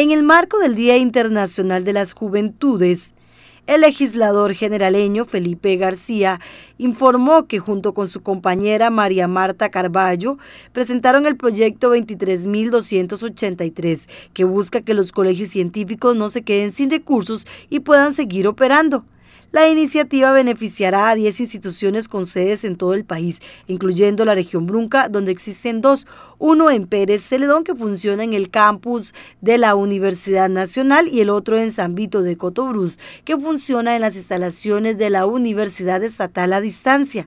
En el marco del Día Internacional de las Juventudes, el legislador generaleño Felipe García informó que junto con su compañera María Marta Carballo presentaron el proyecto 23.283 que busca que los colegios científicos no se queden sin recursos y puedan seguir operando. La iniciativa beneficiará a 10 instituciones con sedes en todo el país, incluyendo la región Brunca, donde existen dos, uno en Pérez Celedón, que funciona en el campus de la Universidad Nacional, y el otro en San Vito de Cotobruz, que funciona en las instalaciones de la Universidad Estatal a distancia.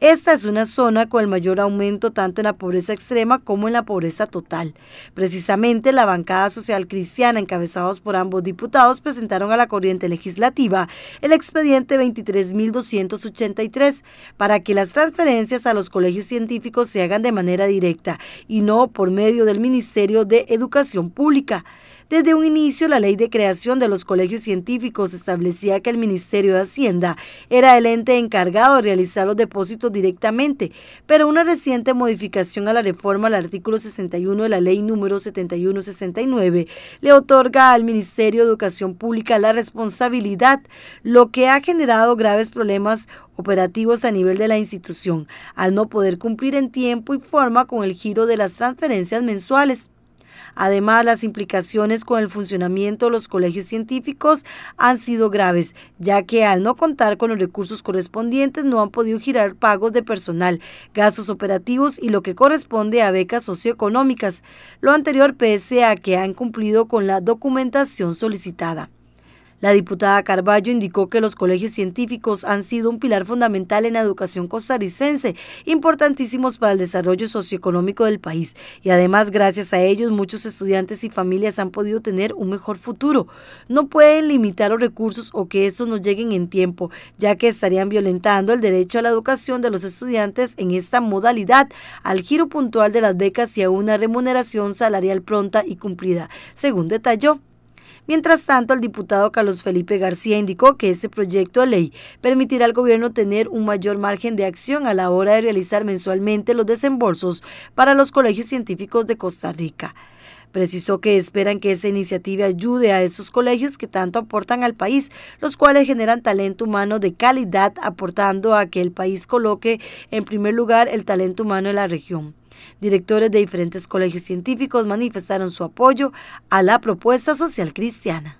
Esta es una zona con el mayor aumento tanto en la pobreza extrema como en la pobreza total. Precisamente la bancada social cristiana, encabezados por ambos diputados, presentaron a la corriente legislativa el expediente 23.283 para que las transferencias a los colegios científicos se hagan de manera directa y no por medio del Ministerio de Educación Pública. Desde un inicio, la ley de creación de los colegios científicos establecía que el Ministerio de Hacienda era el ente encargado de realizar los depósitos directamente, pero una reciente modificación a la reforma al artículo 61 de la ley número 7169 le otorga al Ministerio de Educación Pública la responsabilidad, lo que ha generado graves problemas operativos a nivel de la institución, al no poder cumplir en tiempo y forma con el giro de las transferencias mensuales. Además, las implicaciones con el funcionamiento de los colegios científicos han sido graves, ya que al no contar con los recursos correspondientes no han podido girar pagos de personal, gastos operativos y lo que corresponde a becas socioeconómicas, lo anterior pese a que han cumplido con la documentación solicitada. La diputada Carballo indicó que los colegios científicos han sido un pilar fundamental en la educación costarricense, importantísimos para el desarrollo socioeconómico del país y además gracias a ellos muchos estudiantes y familias han podido tener un mejor futuro. No pueden limitar los recursos o que estos no lleguen en tiempo, ya que estarían violentando el derecho a la educación de los estudiantes en esta modalidad, al giro puntual de las becas y a una remuneración salarial pronta y cumplida, según detalló. Mientras tanto, el diputado Carlos Felipe García indicó que ese proyecto de ley permitirá al gobierno tener un mayor margen de acción a la hora de realizar mensualmente los desembolsos para los colegios científicos de Costa Rica. Precisó que esperan que esa iniciativa ayude a esos colegios que tanto aportan al país, los cuales generan talento humano de calidad, aportando a que el país coloque en primer lugar el talento humano en la región. Directores de diferentes colegios científicos manifestaron su apoyo a la propuesta social cristiana.